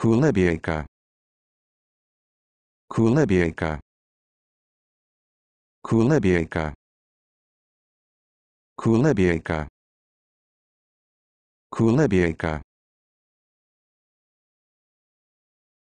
Kulebiyeka. Kulebiyeka. Kulebiyeka. Kulebiyeka. Kulebiyeka.